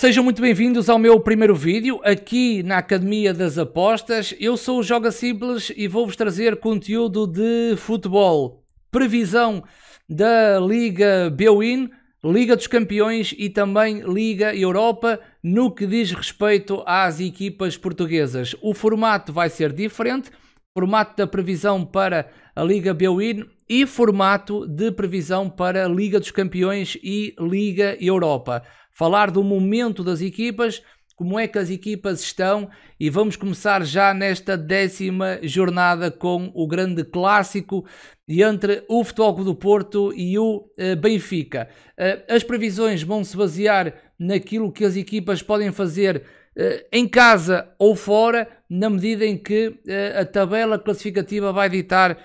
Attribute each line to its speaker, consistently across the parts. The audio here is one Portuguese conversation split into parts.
Speaker 1: Sejam muito bem-vindos ao meu primeiro vídeo aqui na Academia das Apostas. Eu sou o Joga Simples e vou-vos trazer conteúdo de futebol, previsão da Liga Bwin, Liga dos Campeões e também Liga Europa no que diz respeito às equipas portuguesas. O formato vai ser diferente, formato da previsão para a Liga Bwin e formato de previsão para Liga dos Campeões e Liga Europa falar do momento das equipas, como é que as equipas estão e vamos começar já nesta décima jornada com o grande clássico entre o Futebol Clube do Porto e o eh, Benfica. Eh, as previsões vão se basear naquilo que as equipas podem fazer eh, em casa ou fora, na medida em que a tabela classificativa vai ditar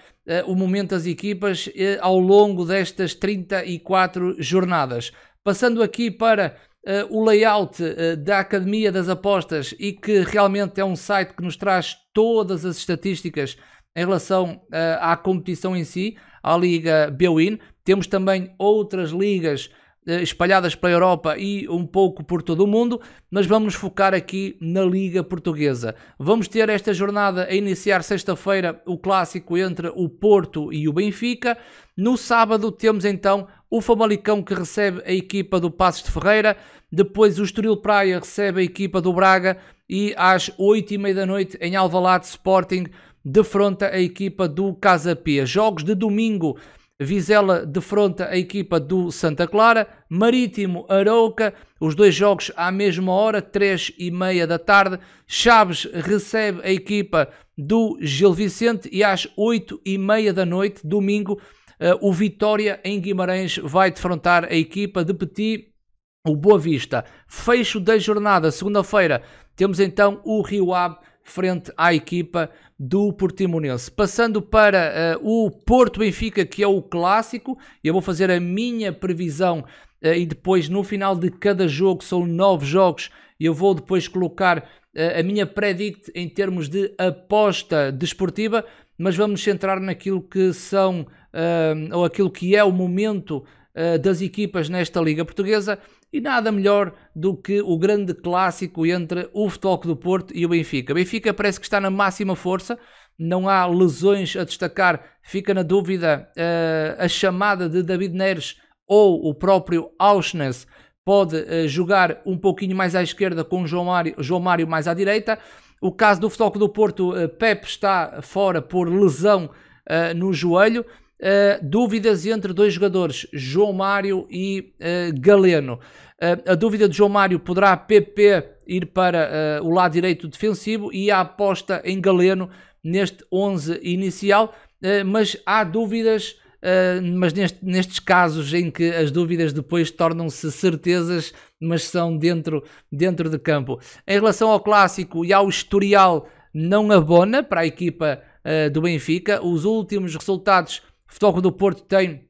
Speaker 1: o momento das equipas ao longo destas 34 jornadas. Passando aqui para uh, o layout uh, da Academia das Apostas e que realmente é um site que nos traz todas as estatísticas em relação eh, à competição em si, à Liga Bewin. Temos também outras ligas eh, espalhadas pela Europa e um pouco por todo o mundo, mas vamos nos focar aqui na Liga Portuguesa. Vamos ter esta jornada a iniciar sexta-feira o clássico entre o Porto e o Benfica. No sábado temos então o Famalicão que recebe a equipa do Passos de Ferreira, depois o Estoril Praia recebe a equipa do Braga e às 8h30 da noite em Alvalade Sporting defronta a equipa do Casa Pia. Jogos de domingo Vizela defronta a equipa do Santa Clara, Marítimo Arauca, os dois jogos à mesma hora, 3 e meia da tarde. Chaves recebe a equipa do Gil Vicente e às 8 e meia da noite, domingo, eh, o Vitória em Guimarães vai defrontar a equipa de Petit, o Boa Vista. Fecho da jornada, segunda-feira, temos então o Rio Ave frente à equipa do Portimonense. Passando para uh, o Porto Benfica, que é o clássico, eu vou fazer a minha previsão uh, e depois no final de cada jogo, são nove jogos, eu vou depois colocar uh, a minha predict em termos de aposta desportiva, mas vamos centrar naquilo que são ou aquilo que é o momento das equipas nesta Liga Portuguesa. E nada melhor do que o grande clássico entre o Futebol do Porto e o Benfica. O Benfica parece que está na máxima força, não há lesões a destacar. Fica na dúvida uh, a chamada de David Neres ou o próprio Auschnes pode uh, jogar um pouquinho mais à esquerda com o João Mário, João Mário mais à direita. O caso do Futebol do Porto, uh, Pep está fora por lesão uh, no joelho. Uh, dúvidas entre dois jogadores, João Mário e uh, Galeno. Uh, a dúvida de João Mário poderá PP ir para o lado direito defensivo e a aposta em Galeno neste 11 inicial, mas há dúvidas. mas neste, nestes casos em que as dúvidas depois tornam-se certezas, mas são dentro, dentro de campo. Em relação ao clássico e ao historial, não abona para a equipa do Benfica. Os últimos resultados Futebol do Porto tem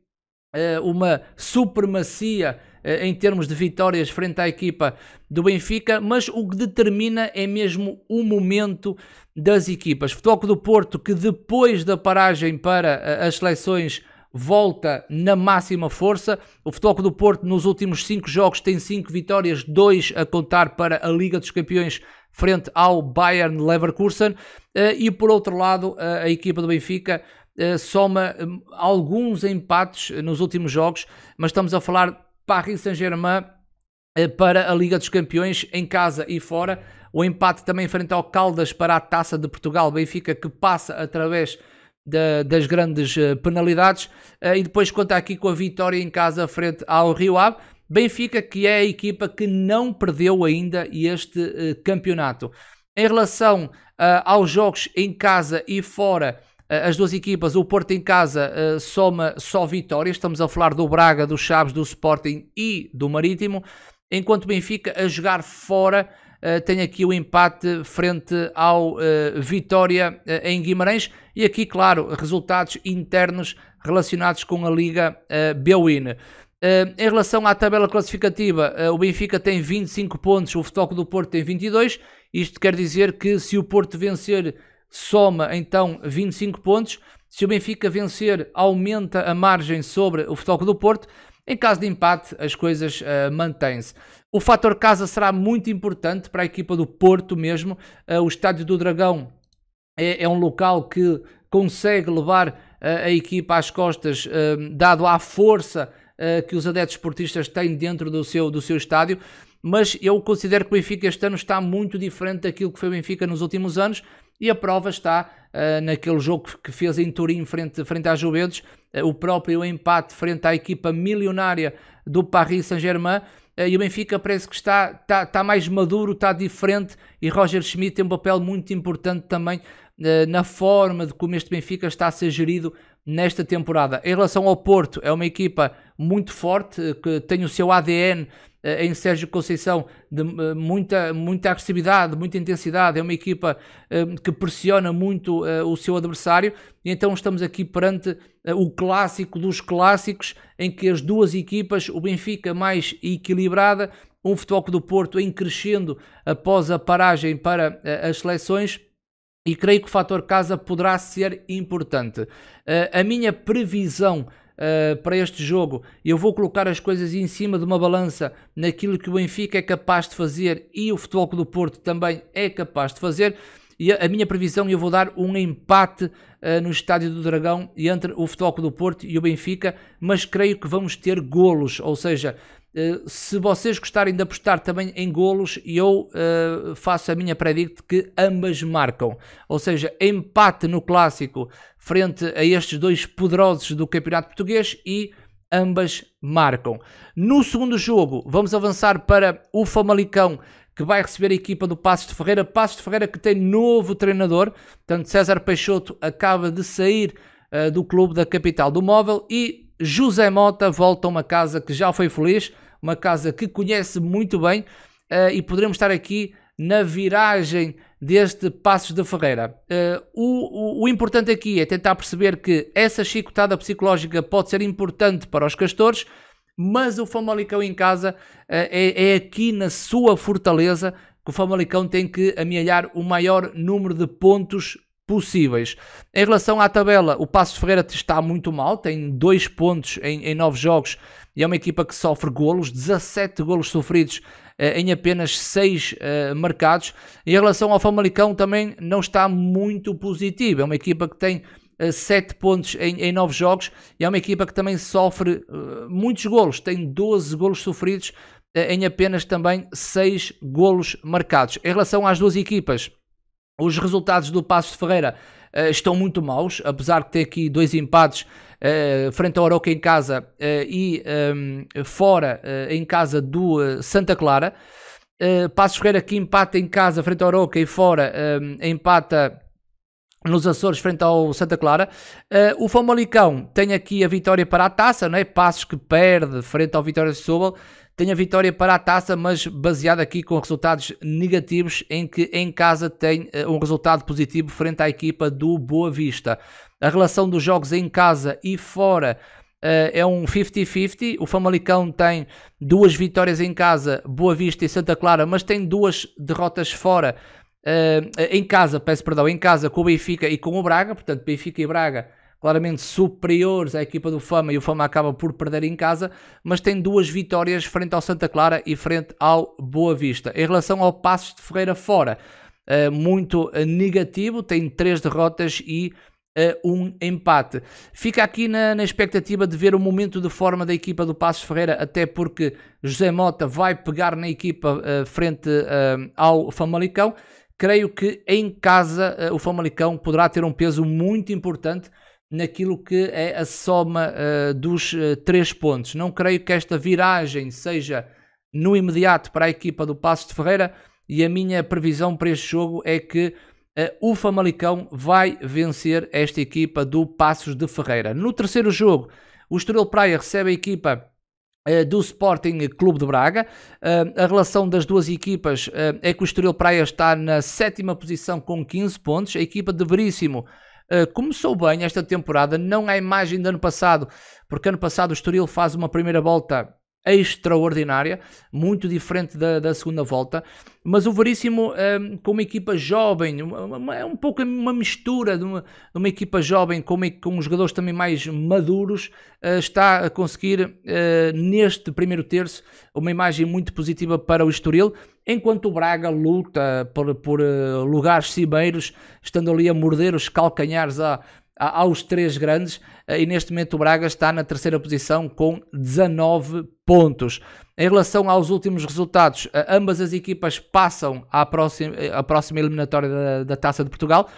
Speaker 1: uh, uma supremacia uh, em termos de vitórias frente à equipa do Benfica, mas o que determina é mesmo o momento das equipas. Futebol do Porto, que depois da paragem para uh, as seleções volta na máxima força. O Futebol do Porto nos últimos 5 jogos tem 5 vitórias, 2 a contar para a Liga dos Campeões frente ao Bayern Leverkusen. E por outro lado, a equipa do Benfica eh, soma eh, alguns empates eh, nos últimos jogos, mas estamos a falar Paris Saint-Germain para a Liga dos Campeões em casa e fora. O empate também frente ao Caldas para a Taça de Portugal, Benfica que passa através das grandes penalidades. E depois conta aqui com a vitória em casa frente ao Rio Ave. Benfica que é a equipa que não perdeu ainda este campeonato. Em relação uh, aos jogos em casa e fora, eh, as duas equipas, o Porto em casa uh, soma só vitórias, estamos a falar do Braga, do Chaves, do Sporting e do Marítimo, enquanto o Benfica a jogar fora uh, tem aqui o empate frente ao uh, Vitória em Guimarães e aqui, claro, resultados internos relacionados com a Liga uh, em relação à tabela classificativa, o Benfica tem 25 pontos, o Futebol do Porto tem 22. Isto quer dizer que se o Porto vencer soma então 25 pontos. Se o Benfica vencer, aumenta a margem sobre o Futebol Clube do Porto. Em caso de empate, as coisas uh, mantêm-se. O fator casa será muito importante para a equipa do Porto mesmo. Uh, o Estádio do Dragão é, é, um local que consegue levar uh, a equipa às costas, dado à força que os adeptos esportistas têm dentro do seu, do seu estádio. Mas eu considero que o Benfica este ano está muito diferente daquilo que foi o Benfica nos últimos anos e a prova está uh, naquele jogo que fez em Turim frente, frente à Juventus, uh, o próprio empate frente à equipa milionária do Paris Saint-Germain, uh, e o Benfica parece que está, está, está, mais maduro, está diferente, e Roger Schmidt tem um papel muito importante também na forma de como este Benfica está a ser gerido nesta temporada. Em relação ao Porto, é uma equipa muito forte, eh, que tem o seu ADN eh, em Sérgio Conceição de eh, muita, muita agressividade, muita intensidade, é uma equipa que pressiona muito o seu adversário, e então estamos aqui perante o clássico dos clássicos, em que as duas equipas, o Benfica mais equilibrada, um futebol do Porto em crescendo após a paragem para as seleções, e creio que o fator casa poderá ser importante. Uh, a minha previsão uh, para este jogo, eu vou colocar as coisas em cima de uma balança naquilo que o Benfica é capaz de fazer e o Futebol Clube do Porto também é capaz de fazer. E a, minha previsão, eu vou dar um empate uh, no Estádio do Dragão entre o Futebol Clube do Porto e o Benfica, mas creio que vamos ter golos, ou seja, eh, se vocês gostarem de apostar também em golos, eu uh, faço a minha predict que ambas marcam. Ou seja, empate no clássico frente a estes dois poderosos do Campeonato Português e ambas marcam. No segundo jogo, vamos avançar para o Famalicão, que vai receber a equipa do Passos de Ferreira. Passos de Ferreira que tem novo treinador, portanto César Peixoto acaba de sair uh, do clube da capital do móvel e José Mota volta a uma casa que já foi feliz, uma casa que conhece muito bem uh, e poderemos estar aqui na viragem deste Passos da de Ferreira. Uh, o, o, o, importante aqui é tentar perceber que essa chicotada psicológica pode ser importante para os castores, mas o Famalicão em casa uh, é, é aqui na sua fortaleza que o Famalicão tem que amealhar o maior número de pontos possíveis. Em relação à tabela, o Passos Ferreira está muito mal, tem dois pontos em, em nove jogos e é uma equipa que sofre golos, 17 golos sofridos eh, em apenas 6 uh, eh, marcados. Em relação ao Famalicão, também não está muito positivo. É uma equipa que tem 7 eh, pontos em, em 9 jogos e é uma equipa que também sofre uh, muitos golos. Tem 12 golos sofridos em apenas também 6 golos marcados. Em relação às duas equipas, os resultados do Passo de Ferreira uh, estão muito maus, apesar de ter aqui dois empates uh, frente ao Oroca em casa uh, e um, ehm, fora em casa do Santa Clara. Uh, Passos Ferreira aqui empata em casa frente ao Oroca e fora ehm, empata nos Açores frente ao Santa Clara. Uh, o Famalicão tem aqui a vitória para a taça, não é? Passos que perde frente ao Vitória de Setúbal tem a vitória para a taça, mas baseada aqui com resultados negativos, em que em casa tem eh, um resultado positivo frente à equipa do Boa Vista. A relação dos jogos em casa e fora eh, é um 50-50. O Famalicão tem duas vitórias em casa, Boa Vista e Santa Clara, mas tem duas derrotas fora. Eh, em casa, peço perdão, em casa com o Benfica e com o Braga, portanto, Benfica e Braga claramente superiores à equipa do Fama e o Fama acaba por perder em casa, mas tem duas vitórias frente ao Santa Clara e frente ao Boa Vista. Em relação ao Passos de Ferreira fora, uh, muito eh, negativo, tem três derrotas e uh, um empate. Fica aqui na, na, expectativa de ver o momento de forma da equipa do Passos Ferreira, até porque José Mota vai pegar na equipa uh, frente uh, ao Famalicão. Creio que em casa o Famalicão poderá ter um peso muito importante naquilo que é a soma uh, dos uh, três pontos. Não creio que esta viragem seja no imediato para a equipa do Passos de Ferreira e a minha previsão para este jogo é que uh, o Famalicão vai vencer esta equipa do Passos de Ferreira. No terceiro jogo, o Estoril Praia recebe a equipa do Sporting Clube de Braga. a relação das duas equipas é que o Estoril Praia está na sétima posição com 15 pontos, a equipa de Veríssimo ah, começou bem esta temporada, não à imagem do ano passado, porque ano passado o Estoril faz uma primeira volta extraordinária, muito diferente da, da segunda volta, mas o Veríssimo hum, com uma equipa jovem, é um pouco uma mistura de uma, de uma equipa jovem com, uma, com jogadores também mais maduros, eh, está a conseguir eh, neste primeiro terço uma imagem muito positiva para o Estoril, enquanto o Braga luta por, por eh, lugares cimeiros, estando ali a morder os calcanhares à aos três grandes eh, e neste momento o Braga está na terceira posição com 19 pontos. Em relação aos últimos resultados, eh, ambas as equipas passam à próxima, eh, à próxima eliminatória da, da Taça de Portugal,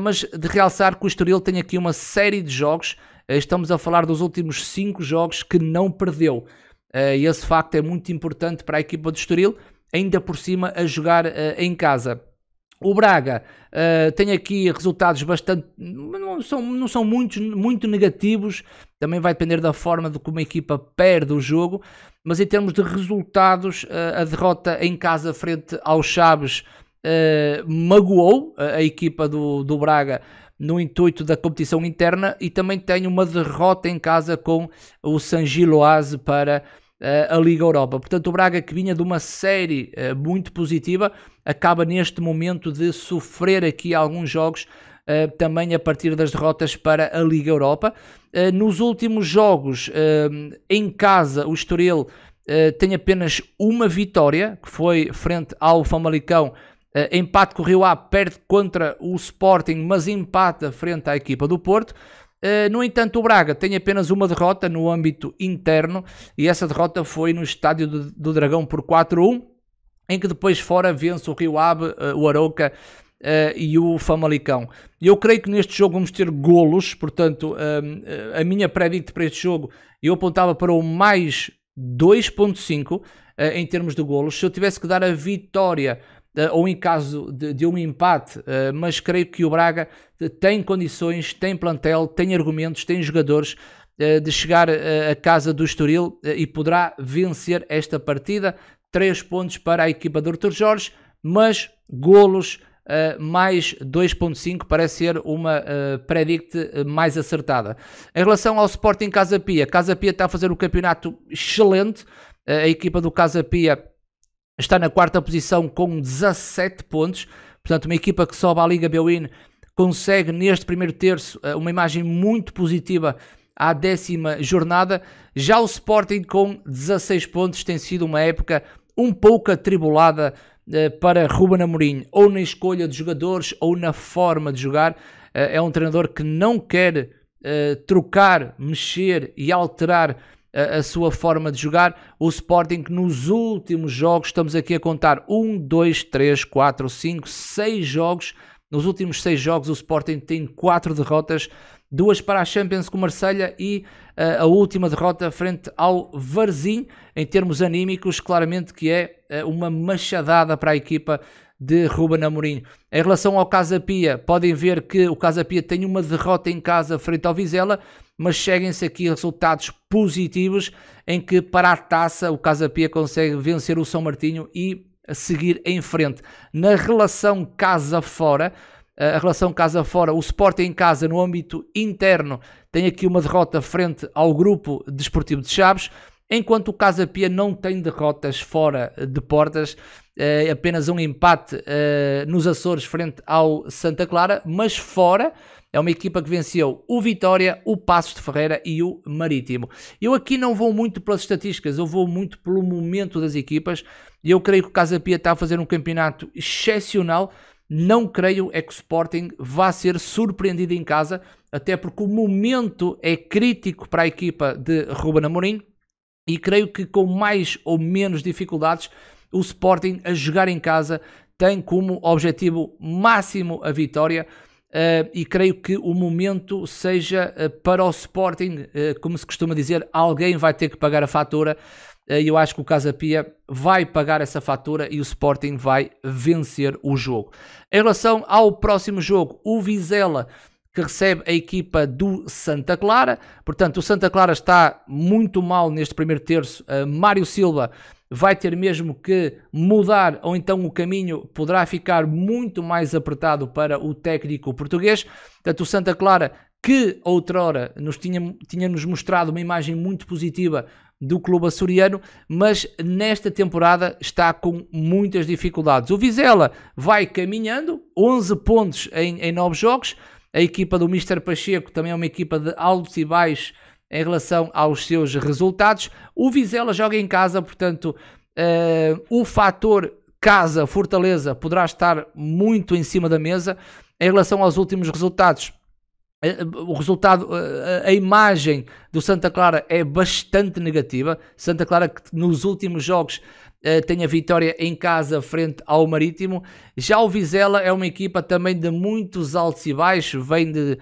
Speaker 1: mas de realçar que o Estoril tem aqui uma série de jogos, estamos a falar dos últimos 5 jogos que não perdeu. E esse facto é muito importante para a equipa do Estoril, ainda por cima a jogar em casa. O Braga uh, tem aqui resultados bastante. Não são, não são muito muito negativos, também vai depender da forma de como a equipa perde o jogo, mas em termos de resultados, uh, a derrota em casa frente aos Chaves uh, magoou a, a equipa do, do Braga no intuito da competição interna e também tem uma derrota em casa com o San Giloase para a Liga Europa. Portanto, o Braga que vinha de uma série muito positiva acaba neste momento de sofrer aqui alguns jogos Uh, também a partir das derrotas para a Liga Europa. Uh, nos últimos jogos, uh, em casa, o Estoril tem apenas uma vitória, que foi frente ao Famalicão. empate com o Rio A, perde contra o Sporting, mas empata frente à equipa do Porto. no entanto, o Braga tem apenas uma derrota no âmbito interno e essa derrota foi no estádio do, do Dragão por 4-1 em que depois fora vence o Rio Ave, eh, o Arouca eh, e o Famalicão. Eu creio que neste jogo vamos ter golos, portanto, ehm, eh, a minha predict para este jogo eu apontava para o mais 2.5 em termos de golos. Se eu tivesse que dar a vitória ou em caso de, de um empate, mas creio que o Braga tem condições, tem plantel, tem argumentos, tem jogadores de chegar à casa do Estoril e poderá vencer esta partida. 3 pontos para a equipa do Dr. Jorge, mas golos Uh, mais 2.5 parece ser uma uh, predict eh, mais acertada. Em relação ao Sporting Casa Pia, Casa Pia está a fazer um campeonato excelente, uh, a equipa do Casa Pia está na quarta posição com 17 pontos, portanto uma equipa que sobe à Liga Belwin consegue neste primeiro terço uma imagem muito positiva à décima jornada, já o Sporting com 16 pontos tem sido uma época um pouco atribulada eh, para Ruben Amorim, ou na escolha de jogadores, ou na forma de jogar. Eh, é um treinador que não quer eh, trocar, mexer e alterar a sua forma de jogar. O Sporting, que nos últimos jogos, estamos aqui a contar 1, 2, 3, 4, 5, 6 jogos. Nos últimos 6 jogos, o Sporting tem 4 derrotas, duas para a Champions com Marselha e uh, a última derrota frente ao Varzim, em termos anímicos, claramente que é uh, uma machadada para a equipa de Ruben Amorim. Em relação ao Casa Pia, podem ver que o Casa Pia tem uma derrota em casa frente ao Vizela, mas seguem-se aqui resultados positivos em que para a taça o Casa Pia consegue vencer o São Martinho e seguir em frente. Na relação casa fora, a relação casa-fora. O Sporting em casa, no âmbito interno, tem aqui uma derrota frente ao grupo desportivo de Chaves, enquanto o Casa Pia não tem derrotas fora de portas, é, apenas um empate é, nos Açores frente ao Santa Clara, mas fora é uma equipa que venceu o Vitória, o Passos de Ferreira e o Marítimo. Eu aqui não vou muito pelas estatísticas, eu vou muito pelo momento das equipas e eu creio que o Casa Pia está a fazer um campeonato excepcional não creio é que o Sporting vá ser surpreendido em casa, até porque o momento é crítico para a equipa de Ruben Amorim e creio que com mais ou menos dificuldades o Sporting a jogar em casa tem como objetivo máximo a vitória. Uh, e creio que o momento seja uh, para o Sporting, uh, como se costuma dizer, alguém vai ter que pagar a fatura eh, eu acho que o Casa Pia vai pagar essa fatura e o Sporting vai vencer o jogo. Em relação ao próximo jogo, o Vizela que recebe a equipa do Santa Clara. Portanto, o Santa Clara está muito mal neste primeiro terço. Uh, Mário Silva vai ter mesmo que mudar, ou então o caminho poderá ficar muito mais apertado para o técnico português. Portanto, o Santa Clara que outrora nos tinha, tinha nos mostrado uma imagem muito positiva do clube açoriano, mas nesta temporada está com muitas dificuldades. O Vizela vai caminhando, 11 pontos em, em 9 jogos. A equipa do Mister Pacheco também é uma equipa de altos e baixos em relação aos seus resultados. O Vizela joga em casa, portanto, uh, o fator casa Fortaleza poderá estar muito em cima da mesa. Em relação aos últimos resultados, eh, eh, o resultado, eh, a imagem do Santa Clara é bastante negativa. Santa Clara que nos últimos jogos tem a vitória em casa frente ao Marítimo. Já o Vizela é uma equipa também de muitos altos e baixos, vem de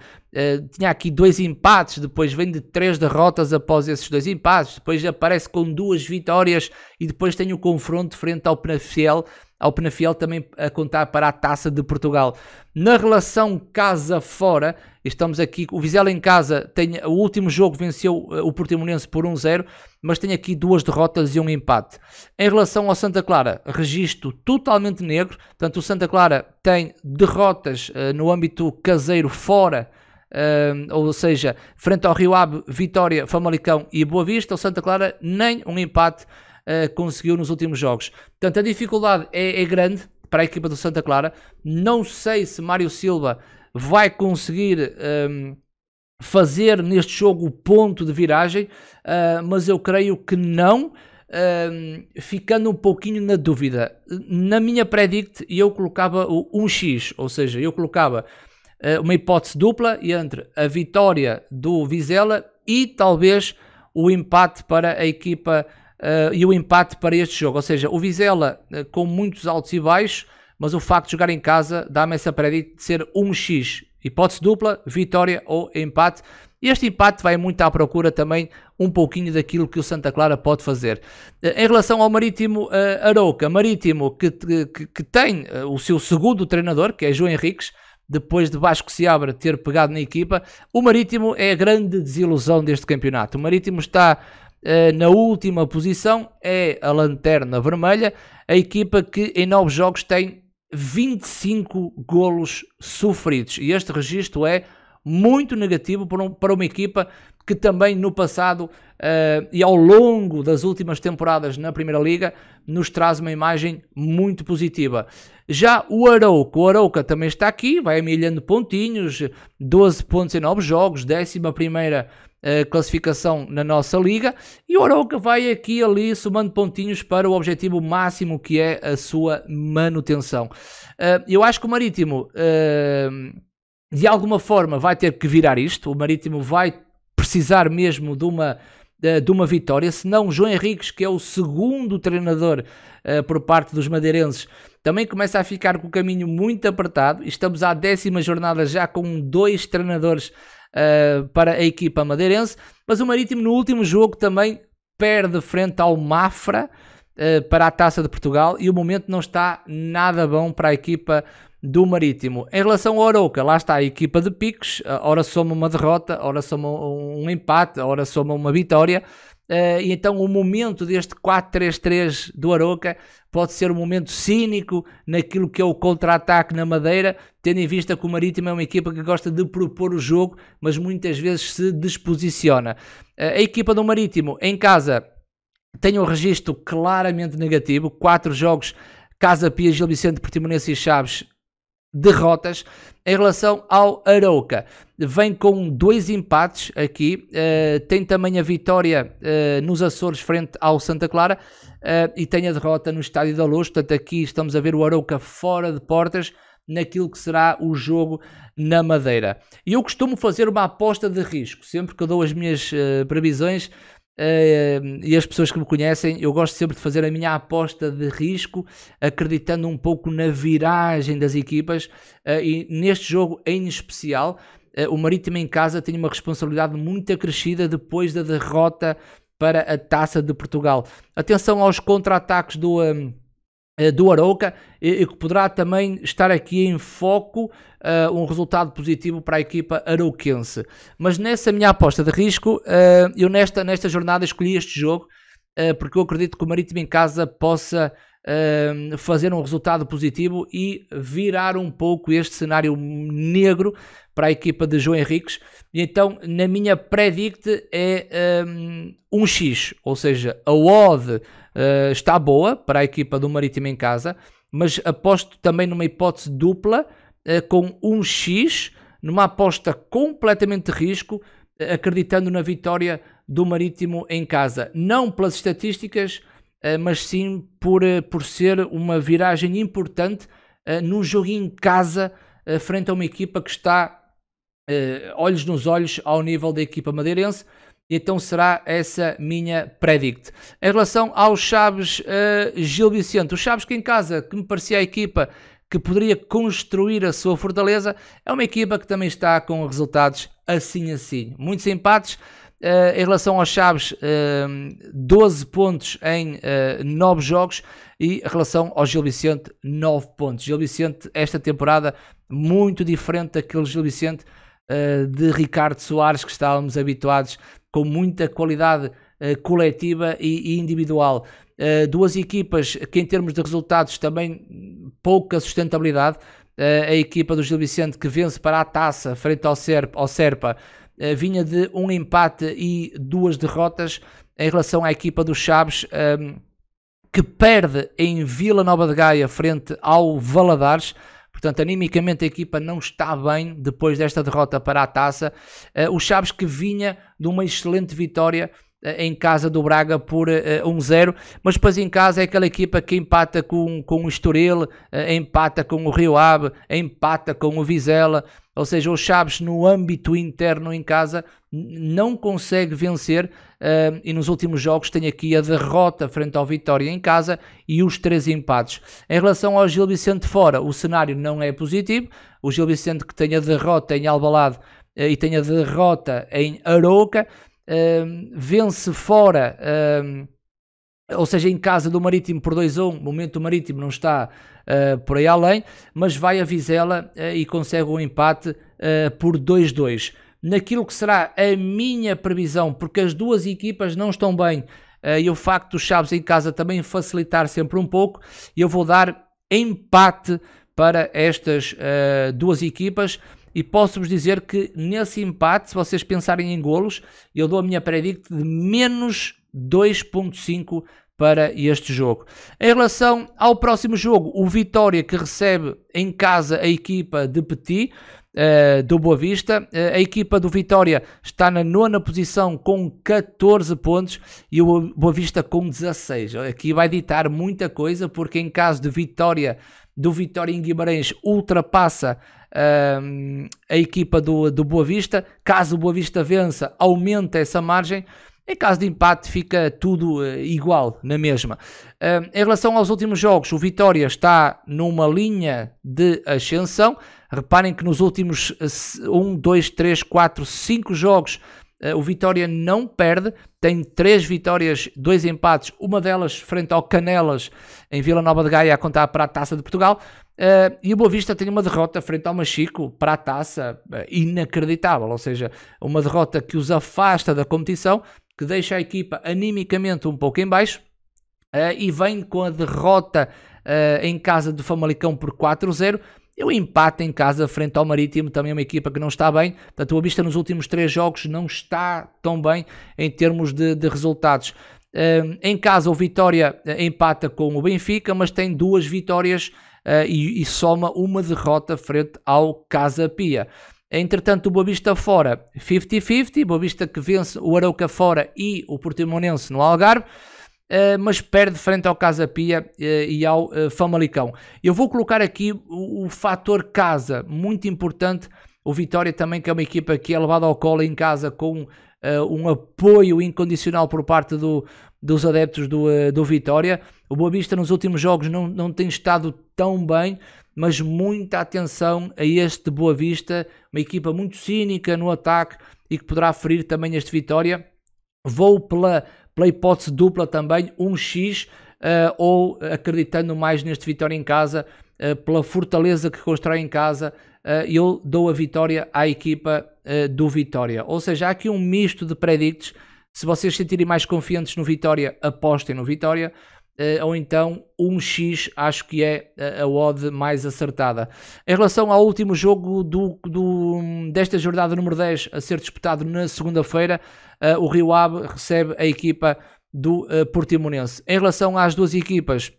Speaker 1: tinha aqui dois empates, depois vem de três derrotas após esses dois empates, depois aparece com duas vitórias e depois tem o confronto frente ao Penafiel ao Penafiel também a contar para a Taça de Portugal. Na relação casa fora, estamos aqui, o Vizela em casa tem o último jogo venceu eh, o Portimonense por 1-0, mas tem aqui duas derrotas e um empate. Em relação ao Santa Clara, registro totalmente negro, portanto o Santa Clara tem derrotas uh, no âmbito caseiro fora, Uh, ou seja, frente ao Rio Ave, Vitória, Famalicão e Boa Vista, o Santa Clara nem um empate uh, conseguiu nos últimos jogos. Portanto, a dificuldade é, é, grande para a equipa do Santa Clara. Não sei se Mário Silva vai conseguir um, ehm, fazer neste jogo o ponto de viragem, uh, mas eu creio que não. Ehm, ficando um pouquinho na dúvida, na minha predict eu colocava o 1x, ou seja, eu colocava eh, uma hipótese dupla entre a vitória do Vizela e talvez o empate para a equipa uh, e o empate para este jogo. Ou seja, o Vizela uh, com muitos altos e baixos, mas o facto de jogar em casa dá-me essa prédio de ser 1x. Hipótese dupla, vitória ou empate. Este empate vai muito à procura também um pouquinho daquilo que o Santa Clara pode fazer. Eh, em relação ao Marítimo uh, Arouca, Marítimo que, que, que tem o seu segundo treinador, que é João Henriques, depois de Vasco Seabra ter pegado na equipa, o Marítimo é a grande desilusão deste campeonato. O Marítimo está eh, na última posição é a Lanterna Vermelha, a equipa que em 9 jogos tem 25 golos sofridos. E este registro é muito negativo para, um, para uma equipa que também no passado uh, e ao longo das últimas temporadas na Primeira Liga nos traz uma imagem muito positiva. Já o Arauco o Arauca também está aqui, vai amilhando pontinhos, 12 pontos em 9 jogos, 11 primeira classificação na nossa liga e o Aroca vai aqui ali somando pontinhos para o objetivo máximo que é a sua manutenção. Uh, eu acho que o Marítimo uh, de alguma forma vai ter que virar isto, o Marítimo vai precisar mesmo de uma de uma vitória, senão João Henriques, que é o segundo treinador uh, por parte dos madeirenses, também começa a ficar com o caminho muito apertado. Estamos à décima jornada já com dois treinadores uh, para a equipa madeirense. Mas o Marítimo no último jogo também perde frente ao Mafra uh, para a Taça de Portugal e o momento não está nada bom para a equipa do Marítimo. Em relação ao Arouca, lá está a equipa de picos, eh, ora soma uma derrota, ora soma um empate, ora soma uma vitória Uh, e então o momento deste 4-3-3 do Aroca pode ser um momento cínico naquilo que é o contra-ataque na Madeira, tendo em vista que o Marítimo é uma equipa que gosta de propor o jogo, mas muitas vezes se desposiciona. Uh, a equipa do Marítimo em casa tem um registro claramente negativo, quatro jogos Casa Pia, Gil Vicente, Portimonense e Chaves derrotas em relação ao Arouca. Vem com dois empates aqui, uh, tem também a vitória uh, nos Açores frente ao Santa Clara uh, e tem a derrota no Estádio da Luz. Portanto, aqui estamos a ver o Arouca fora de portas naquilo que será o jogo na Madeira. E eu costumo fazer uma aposta de risco sempre que dou as minhas previsões e as pessoas que me conhecem, eu gosto sempre de fazer a minha aposta de risco, acreditando um pouco na viragem das equipas ah, e neste jogo em especial. Ah, o Marítimo em casa tem uma responsabilidade muito acrescida depois da derrota para a taça de Portugal. Atenção aos contra-ataques do. Um, eh, do Arouca e que poderá também estar aqui em foco uh, um resultado positivo para a equipa arauquense. Mas nessa minha aposta de risco, uh, eu nesta, nesta jornada escolhi este jogo uh, porque eu acredito que o Marítimo em casa possa fazer um resultado positivo e virar um pouco este cenário negro para a equipa de João Henriques. E então, na minha predict é um, um X, ou seja, a odd uh, está boa para a equipa do Marítimo em casa, mas aposto também numa hipótese dupla uh, com um X, numa aposta completamente de risco, uh, acreditando na vitória do Marítimo em casa. Não pelas estatísticas, mas sim por, por ser uma viragem importante num jogo em casa frente a uma equipa que está olhos nos olhos ao nível da equipa madeirense então será essa minha predict. Em relação aos Chaves uh, Gil Vicente, o Chaves que em casa, que me parecia a equipa que poderia construir a sua fortaleza, é uma equipa que também está com resultados assim assim. Muitos empates. Uh, em relação aos Chaves, uh, eh, 12 pontos em uh, 9 jogos e em relação ao Gil Vicente, 9 pontos. Gil Vicente, esta temporada, muito diferente daquele Gil Vicente uh, de Ricardo Soares que estávamos habituados com muita qualidade uh, coletiva e, e individual. Uh, duas equipas que, em termos de resultados, também pouca sustentabilidade. Uh, a equipa do Gil Vicente que vence para a taça frente ao, ao Serpa uh, vinha de um empate e duas derrotas em relação à equipa do Chaves. Um, que perde em Vila Nova de Gaia frente ao Valadares. Portanto, animicamente a equipa não está bem depois desta derrota para a taça. Uh, o Chaves que vinha de uma excelente vitória eh, em casa do Braga por 1-0, eh, mas depois em casa é aquela equipa que empata com, com o Estoril, eh, empata com o Rio Ave, empata com o Vizela, ou seja, o Chaves no âmbito interno em casa não consegue vencer uh, e nos últimos jogos tem aqui a derrota frente ao Vitória em casa e os três empates. Em relação ao Gil Vicente fora, o cenário não é positivo, o Gil Vicente que tem a derrota em Albalade uh, e tem a derrota em Arouca, um, vence fora, um, ou seja, em casa do Marítimo por 2-1. momento o Marítimo não está uh, por aí além, mas vai a Vizela uh, e consegue um empate uh, por 2-2. Naquilo que será a minha previsão, porque as duas equipas não estão bem e o facto dos Chaves em casa também facilitar sempre um pouco, eu vou dar empate para estas duas equipas e posso-vos dizer que nesse empate, se vocês pensarem em golos, eu dou a minha predict de menos 2.5 para este jogo. Em relação ao próximo jogo, o Vitória que recebe em casa a equipa de Petit, Uh, do Boa Vista. Uh, a equipa do Vitória está na nona posição com 14 pontos e o Boa Vista com 16. Aqui vai ditar muita coisa, porque em caso de vitória do Vitória em Guimarães ultrapassa a equipa do, do Boa Vista. Caso o Boa Vista vença, aumenta essa margem. Em caso de empate, fica tudo uh, igual, na mesma. Uh, em relação aos últimos jogos, o Vitória está numa linha de ascensão. Reparem que nos últimos 1, 2, 3, 4, 5 jogos, uh, o Vitória não perde. Tem 3 vitórias, 2 empates, uma delas frente ao Canelas, em Vila Nova de Gaia, a contar para a Taça de Portugal. Uh, e o Boavista tem uma derrota frente ao Machico para a taça uh, inacreditável, ou seja, uma derrota que os afasta da competição, que deixa a equipa animicamente um pouco em baixo uh, e vem com a derrota em casa do Famalicão por 4-0 e o empate em casa frente ao Marítimo, também uma equipa que não está bem, portanto o Boavista nos últimos três jogos não está tão bem em termos de, de resultados. em casa o Vitória empata com o Benfica, mas tem duas vitórias uh, e, e, soma uma derrota frente ao Casa Pia. Entretanto, o Boavista fora 50-50, Boavista que vence o Arauca fora e o Portimonense no Algarve, uh, mas perde frente ao Casa Pia uh, e ao Famalicão. Eu vou colocar aqui o, o fator casa, muito importante. O Vitória também, que é uma equipa que é levada ao colo em casa com Uh, um apoio incondicional por parte do, dos adeptos do, uh, do Vitória. O Boa Vista nos últimos jogos não, não tem estado tão bem, mas muita atenção a este Boa Vista, uma equipa muito cínica no ataque e que poderá ferir também este Vitória. Vou pela, pela hipótese dupla também, um X, uh, ou acreditando mais neste Vitória em casa, uh, pela fortaleza que constrói em casa, uh, eu dou a vitória à equipa do Vitória. Ou seja, há aqui um misto de predicts. Se vocês sentirem mais confiantes no Vitória, apostem no Vitória. Eh, ou então 1x, acho que é eh, a odd mais acertada. Em relação ao último jogo do, do desta jornada número 10 a ser disputado na segunda-feira, eh, o Rio Ave recebe a equipa do Portimonense. Em relação às duas equipas,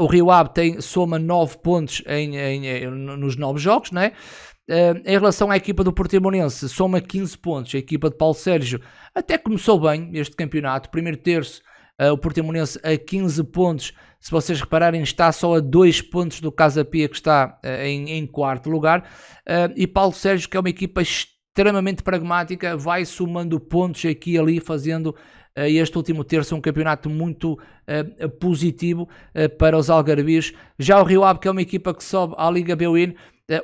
Speaker 1: o Rio Ave tem, soma 9 pontos em, em, nos 9 jogos, não é? Uh, em relação à equipa do Portimonense, soma 15 pontos. A equipa de Paulo Sérgio até começou bem este campeonato. Primeiro terço Uh, o Portimonense a 15 pontos. Se vocês repararem, está só a 2 pontos do Casa Pia, que está uh, em, em, quarto lugar. Uh, e Paulo Sérgio, que é uma equipa extremamente pragmática, vai somando pontos aqui e ali, fazendo este último terço um campeonato muito positivo para os Algarvios. Já o Rio Ave, que é uma equipa que sobe à Liga Beuin,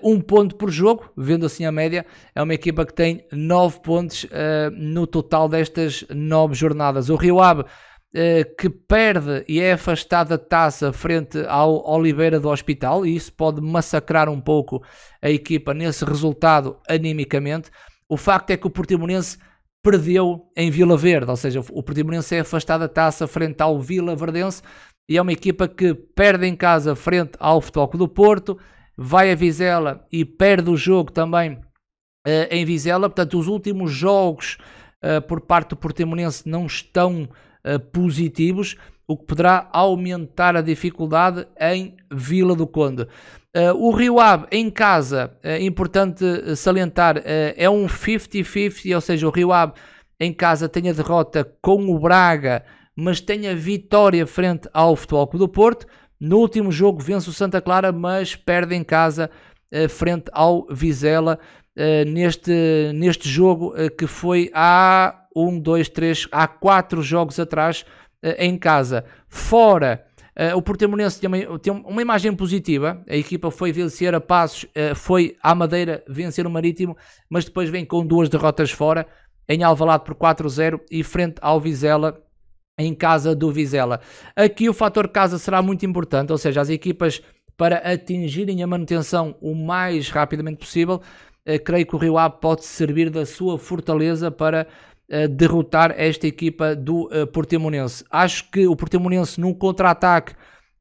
Speaker 1: um ponto por jogo, vendo assim a média, é uma equipa que tem 9 pontos no total destas 9 jornadas. O Rio Ave eh, que perde e é afastada da taça frente ao Oliveira do Hospital, e isso pode massacrar um pouco a equipa nesse resultado animicamente. O facto é que o Portimonense perdeu em Vila Verde, ou seja, o Portimonense é afastado da taça frente ao Vila Verdense e é uma equipa que perde em casa frente ao Futebol Clube do Porto, vai a Vizela e perde o jogo também eh, em Vizela. Portanto, os últimos jogos eh, por parte do Portimonense não estão eh, positivos, o que poderá aumentar a dificuldade em Vila do Conde. Eh, o Rio Ave em casa, é importante eh, salientar, é um 50-50, ou seja, o Rio Ave em casa tem a derrota com o Braga, mas tem a vitória frente ao Futebol Clube do Porto. No último jogo vence o Santa Clara, mas perde em casa frente ao Vizela neste, neste jogo que foi há um, dois, três, há quatro jogos atrás eh, em casa. Fora, eh, o Portimonense tem uma, tem uma imagem positiva. A equipa foi vencer a Passos, eh, foi à Madeira vencer o Marítimo, mas depois vem com duas derrotas fora, em Alvalade por 4-0 e frente ao Vizela em casa do Vizela. Aqui o fator casa será muito importante, ou seja, as equipas para atingirem a manutenção o mais rapidamente possível, creio que o Rio Ave pode servir da sua fortaleza para derrotar esta equipa do uh, Portimonense. Acho que o Portimonense num contra-ataque,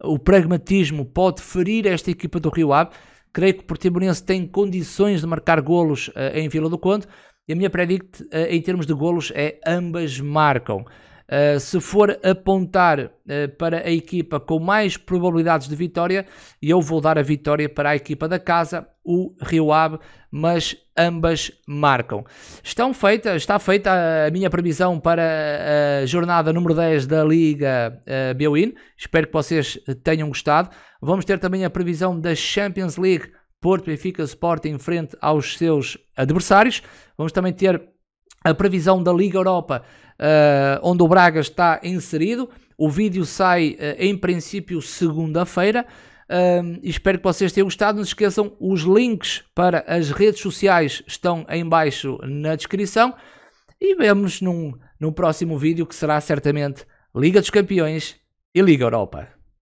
Speaker 1: o pragmatismo pode ferir esta equipa do Rio Ave. Creio que o Portimonense tem condições de marcar golos uh, em Vila do Conde. E a minha predict eh, em termos de golos é ambas marcam. Eh, se for apontar uh, para a equipa com mais probabilidades de vitória, eu vou dar a vitória para a equipa da casa, o Rio Ave, mas ambas marcam. Estão feita, está feita a, a minha previsão para a jornada número 10 da Liga uh, eh, Beuin. Espero que vocês tenham gostado. Vamos ter também a previsão da Champions League. Porto, e Fica Sporting frente aos seus adversários. Vamos também ter a previsão da Liga Europa, uh, onde o Braga está inserido. O vídeo sai uh, em princípio segunda-feira. Uh, espero que vocês tenham gostado. Não se esqueçam, os links para as redes sociais estão em baixo na descrição. E vemos num, num próximo vídeo que será certamente Liga dos Campeões e Liga Europa.